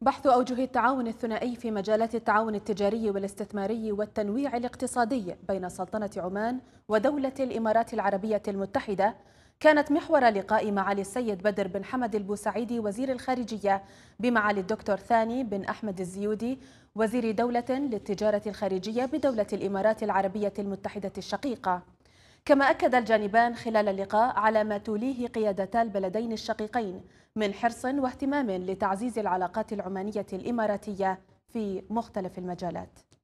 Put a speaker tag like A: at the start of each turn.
A: بحث أوجه التعاون الثنائي في مجالات التعاون التجاري والاستثماري والتنويع الاقتصادي بين سلطنة عمان ودولة الإمارات العربية المتحدة كانت محور لقاء معالي السيد بدر بن حمد البوسعيدي وزير الخارجية بمعالي الدكتور ثاني بن أحمد الزيودي وزير دولة للتجارة الخارجية بدولة الإمارات العربية المتحدة الشقيقة كما أكد الجانبان خلال اللقاء على ما توليه قيادتا البلدين الشقيقين من حرص واهتمام لتعزيز العلاقات العمانية الإماراتية في مختلف المجالات